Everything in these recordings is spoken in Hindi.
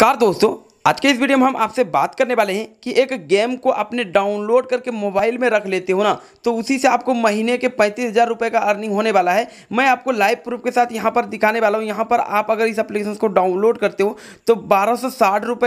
नमस्कार दोस्तों आज के इस वीडियो में हम आपसे बात करने वाले हैं कि एक गेम को आपने डाउनलोड करके मोबाइल में रख लेते हो ना तो उसी से आपको महीने के पैंतीस हज़ार रुपये का अर्निंग होने वाला है मैं आपको लाइव प्रूफ के साथ यहाँ पर दिखाने वाला हूँ यहाँ पर आप अगर इस एप्लीकेशन को डाउनलोड करते हो तो बारह सौ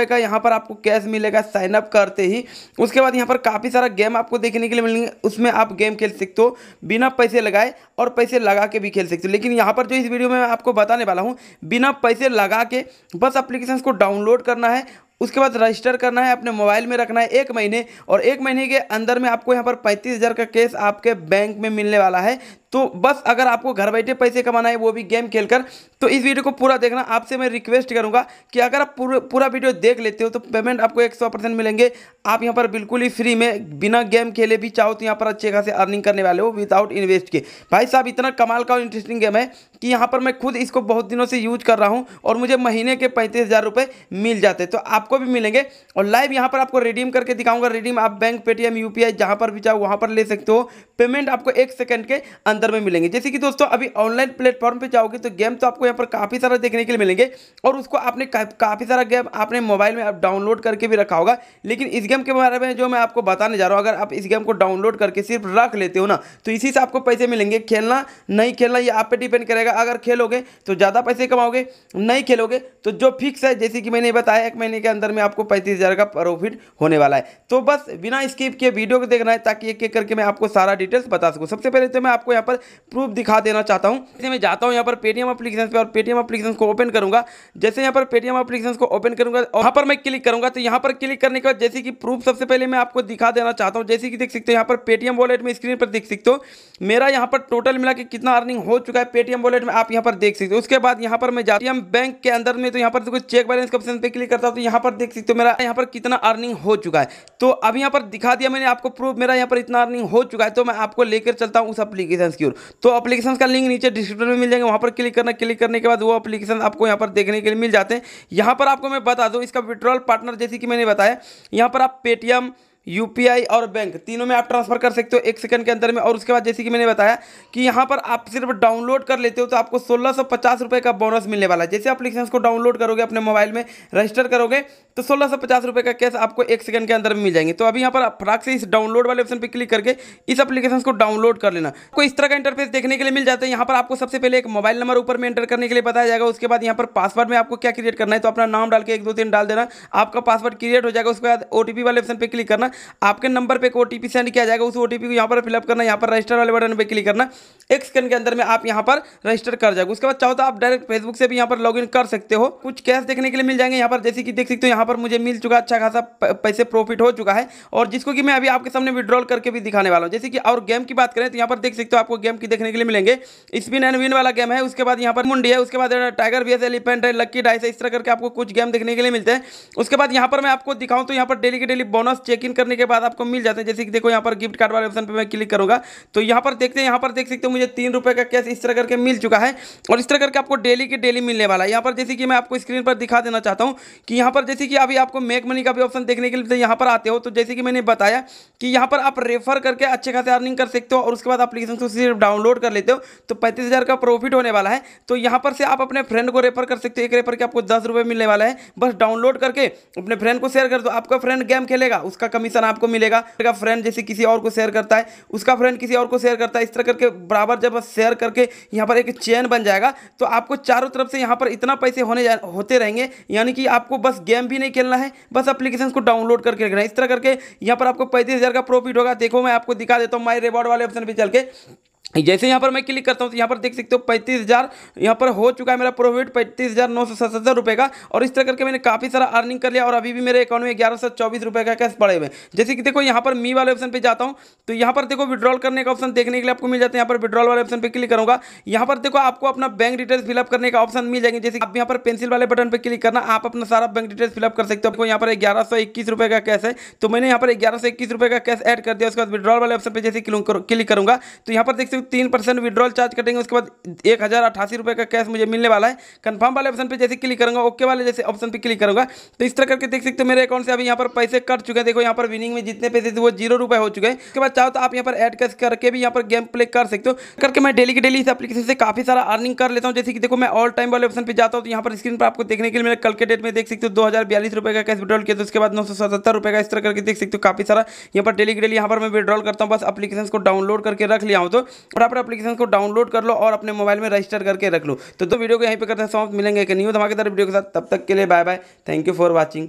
का यहाँ पर आपको कैश मिलेगा साइनअप करते ही उसके बाद यहाँ पर काफ़ी सारा गेम आपको देखने के लिए मिलेंगे उसमें आप गेम खेल सकते हो बिना पैसे लगाए और पैसे लगा के भी खेल सकते हो लेकिन यहाँ पर जो इस वीडियो में मैं आपको बताने वाला हूँ बिना पैसे लगा के बस अप्लीकेशन को डाउनलोड करना है उसके बाद रजिस्टर करना है अपने मोबाइल में रखना है एक महीने और एक महीने के अंदर में आपको यहाँ पर पैंतीस हज़ार का कैश आपके बैंक में मिलने वाला है तो बस अगर आपको घर बैठे पैसे कमाना है वो भी गेम खेलकर तो इस वीडियो को पूरा देखना आपसे मैं रिक्वेस्ट करूँगा कि अगर आप पूरा पूरा वीडियो देख लेते हो तो पेमेंट आपको एक सौ परसेंट मिलेंगे आप यहाँ पर बिल्कुल ही फ्री में बिना गेम खेले भी चाहो तो यहाँ पर अच्छे खासे अर्निंग करने वाले हो विदाउट इन्वेस्ट के भाई साहब इतना कमाल का और इंटरेस्टिंग गेम है कि यहाँ पर मैं खुद इसको बहुत दिनों से यूज कर रहा हूँ और मुझे महीने के पैंतीस हज़ार रुपये मिल जाते तो आपको भी मिलेंगे और लाइव यहाँ पर आपको रिडीम करके दिखाऊंगा रिडीम आप बैंक पेटीएम यू पी जहाँ पर भी चाहो वहाँ पर ले सकते हो पेमेंट आपको एक सेकेंड के अंदर अंदर में मिलेंगे जैसे कि दोस्तों अभी ऑनलाइन प्लेटफॉर्म पे जाओगे तो गेम तो आपको यहाँ पर काफ़ी सारा देखने के लिए मिलेंगे और उसको आपने काफ़ी सारा गेम आपने मोबाइल में आप डाउनलोड करके भी रखा होगा लेकिन इस गेम के बारे में जो मैं आपको बताने जा रहा हूँ अगर आप इस गेम को डाउनलोड करके सिर्फ रख लेते हो ना तो इसी से आपको पैसे मिलेंगे खेलना नहीं खेलना ये आप पर डिपेंड करेगा अगर खेलोगे तो ज़्यादा पैसे कमाओगे नहीं खेलोगे तो जो फिक्स है जैसे कि मैंने बताया एक महीने के अंदर में आपको पैंतीस हज़ार का प्रॉफिट होने वाला है तो बस बिना स्किप के वीडियो को देखना है ताकि एक एक करके मैं आपको सारा डिटेल्स बता सकूँ सबसे पहले तो मैं आपको यहाँ पर पर प्रूफ दिखा देना चाहता हूँ इसलिए मैं जाता हूँ यहाँ पर पेटीएम अपलीकेशन पर और पेटीएम अपलीकेशन को ओपन करूँगा जैसे यहाँ पर पेटीएम अपलीकेशन को ओपन करूँगा और यहाँ पर मैं क्लिक करूँगा तो यहाँ पर क्लिक करने के बाद जैसे कि प्रूफ सबसे पहले मैं आपको दिखा देना चाहता हूँ जैसे कि देख सकते हो यहाँ पर पेटीएम वॉलेट में स्क्रीन पर देख सकते हो मेरा यहाँ पर टोटल मिला के कितना अर्निंग हो चुका है पेटीएम वॉलेट में आप यहाँ पर देख सकते हो उसके बाद यहाँ पर मैं जाती हूँ बैंक के अंदर में तो यहाँ पर चेक बैलेंस के ऑप्शन पर क्लिक करता हूँ तो यहाँ पर देख सकते हो मेरा यहाँ पर कितना अर्निंग हो चुका है तो अब यहाँ पर दिखा दिया मैंने आपको प्रूफ मेरा यहाँ पर इतना अर्निंग हो चुका है तो मैं आपको लेकर चलता हूँ उस अपलीकेशन सिक्योर तो अपलीकेशन का लिंक नीचे डिस्क्रिप्शन में मिल जाएंगे वहाँ पर क्लिक करना क्लिक करने के बाद वो अपलीकेशन आपको यहाँ पर देखने के लिए मिल जाते हैं यहाँ पर आपको मैं बता दूँ इसका विड्रॉल पार्टनर जैसे कि मैंने बताया यहाँ पर आप पेटीएम यूपीआई और बैंक तीनों में आप ट्रांसफ़र कर सकते हो एक सेकंड के अंदर में और उसके बाद जैसे कि मैंने बताया कि यहाँ पर आप सिर्फ डाउनलोड कर लेते हो तो आपको सोलह सौ पचास रुपये का बोनस मिलने वाला है जैसे लिखें को डाउनलोड करोगे अपने मोबाइल में रजिस्टर करोगे तो सोलह सौ पचास रुपये का कैश आपको एक सेकंड के अंदर में मिल जाएंगे तो अभी यहाँ पर फ्राक से इस डाउनलोड वाले ऑप्शन पर क्लिक करके इस अपलीकेशन को डाउनलोड कर लेना आपको इस तरह का इंटरफेस देखने के लिए मिल जाता है यहाँ पर आपको सबसे पहले एक मोबाइल नंबर ऊपर में एंटर करने के लिए बताया जाएगा उसके बाद यहाँ पर पासवर्ड में आपको क्या क्रिएट करना है तो अपना नाम डाल के एक दो तीन डाल देना आपका पासवर्ड क्रिएट हो जाएगा उसके बाद ओ वाले ऑप्शन पर क्लिक करना आपके नंबर पर एक ओ सेंड किया जाएगा उस ओ को यहाँ पर फिलअप करना यहाँ पर रजिस्टर वाले बटन पर क्लिक करना एक सेकंड के अंदर में आप यहाँ पर रजिस्टर कर जाएगा उसके बाद चाहो तो आप डायरेक्ट फेसबुक से भी यहाँ पर लॉगिन कर सकते हो कुछ कैश देखने के लिए मिल जाएंगे यहाँ पर जैसे कि देख सकते हो यहाँ पर मुझे मिल चुका अच्छा खासा पैसे प्रॉफिट हो चुका है और जिसको कि मैं अभी आपके सामने विड्रॉल करके भी दिखाने वाला हूँ जैसे कि और गेम की बात करें तो यहाँ पर देख सकते हो आपको गेम की देखने के लिए मिलेंगे स्पिन एंड विन वाला गेम है उसके बाद यहाँ पर मुंडी है उसके बाद टाइगर भी है एलिफेंट है लक्की डाइस है इस तरह करके आपको कुछ गेम देखने के लिए मिलते हैं उसके बाद यहाँ पर मैं आपको दिखाऊँ तो यहाँ पर डेली के डेली बोनस चेक इन करने के बाद आपको मिल जाते हैं जैसे कि देखो यहाँ पर गिफ्ट कार्ड वाले ऑप्शन पर मैं क्लिक करूँगा तो यहाँ पर देखते हैं यहाँ पर देख सकते हो मुझे तीन रुपये का कैश इस तरह करके मिल चुका है और इस तरह करके आपको डेली के डेली मिलने वाला है यहाँ पर जैसे कि मैं आपको स्क्रीन पर दिखा देना चाहता हूँ कि यहाँ पर जैसे कि अभी आपको मेक मनी का भी ऑप्शन देखने के लिए यहाँ पर आते हो तो जैसे कि मैंने बताया कि यहाँ पर आप रेफर करके अच्छे खासे अर्निंग कर सकते हो और उसके बाद अपलीकेशन को सिर्फ डाउनलोड कर लेते हो तो पैंतीस का प्रॉफिट होने वाला है तो यहाँ पर से आप अपने फ्रेंड को रेफर कर सकते हो एक रेफर के आपको दस मिलने वाला है बस डाउनलोड करके अपने फ्रेंड को शेयर कर दो आपका फ्रेंड गेम खेलेगा उसका कमीशन कमीशन आपको मिलेगा का फ्रेंड जैसे किसी और को शेयर करता है उसका फ्रेंड किसी और को शेयर करता है इस तरह करके बराबर जब शेयर करके यहाँ पर एक चेन बन जाएगा तो आपको चारों तरफ से यहाँ पर इतना पैसे होने होते रहेंगे यानी कि आपको बस गेम भी नहीं खेलना है बस अप्लीकेशन को डाउनलोड करके रखना है इस तरह करके यहाँ पर आपको पैंतीस का प्रॉफिट होगा देखो मैं आपको दिखा देता हूँ माई रिवॉर्ड वाले ऑप्शन पर चल के जैसे यहाँ पर मैं क्लिक करता हूँ तो यहाँ पर देख सकते हो पैंतीस हज़ार यहाँ पर हो चुका है मेरा प्रॉफिट पैंतीस हज़ार नौ सौ सतहत्तर रुपये का और इस तरह करके मैंने काफ़ी सारा अर्निंग कर लिया और अभी भी मेरे अकाउंट में ग्यारह सौ चौबीस रुपये का कैश पड़े हुए जैसे कि देखो यहाँ पर मी वाले ऑप्शन पर जाता हूँ तो यहाँ पर देखो विड्रॉल करने का ऑप्शन देखने के लिए आपको मिल जाता है यहाँ पर विड्रॉल वाले ऑप्शन पर क्लिक करूँगा यहाँ पर देखो आपको अपना बैंक डिटेल्स फिलअप करने का ऑप्शन मिल जाएंगे जैसे आप यहाँ पर पेंसिल वाले बटन पर क्लिक करना आप अपना सारा बैंक डिटेल्स फिलअप कर सकते हो आपको यहाँ पर ग्यारह सौ इक्कीस रुपये का कैश है तो मैंने यहाँ पर ग्यारह सौ इक्कीस रुपये का कैश ऐड कर दिया उसके बाद विड्रॉल वाले ऑप्शन पर जैसे क्लिक करूँगा तो यहाँ पर देख सिर्फ तीन परसेंट विड्रॉल चार्ज कटेंगे उसके बाद एक हज़ार अठासी रुपये का कैश मुझे मिलने वाला है कंफर्म वाले ऑप्शन पे जैसे क्लिक करूंगा ओके वाले जैसे ऑप्शन पे क्लिक करूंगा तो इस तरह करके देख सकते हो मेरे अकाउंट से अभी यहाँ पर पैसे कट चुके हैं देखो यहाँ पर विनिंग में जितने पैसे थे वो जीरो रुपये हो चुके हैं उसके बाद चाहो तो आप यहाँ पर एड कैश करके भी यहाँ पर गेम प्ले कर सकते हो करके मैं डेली की डेली इस एप्लीकेशन से काफ़ी सारा अर्निंग कर लेता हूँ जैसे कि देखो मैं ऑल टाइम वाले ऑप्शन पर जाता हूँ तो यहाँ पर स्क्रीन पर आपको देखने के लिए मेरे कल के डेट में देख सकते हो दो रुपये का कैश विड्रॉल किया तो उसके बाद नौ रुपये का इस तरह करके देख सकते हो काफ़ी सारा यहाँ पर डेली के डेली यहाँ पर मैं विड्रॉल करता हूँ बस अपलीकेशन को डाउनलोड करके रख लिया हूँ तो और आप एप्लीकेशन को डाउनलोड कर लो और अपने मोबाइल में रजिस्टर करके रख लो तो दो तो वीडियो को यहीं पर करते हैं समाप्त मिलेंगे एक न्यू धमाकेदार वीडियो के साथ तब तक के लिए bye bye thank you for watching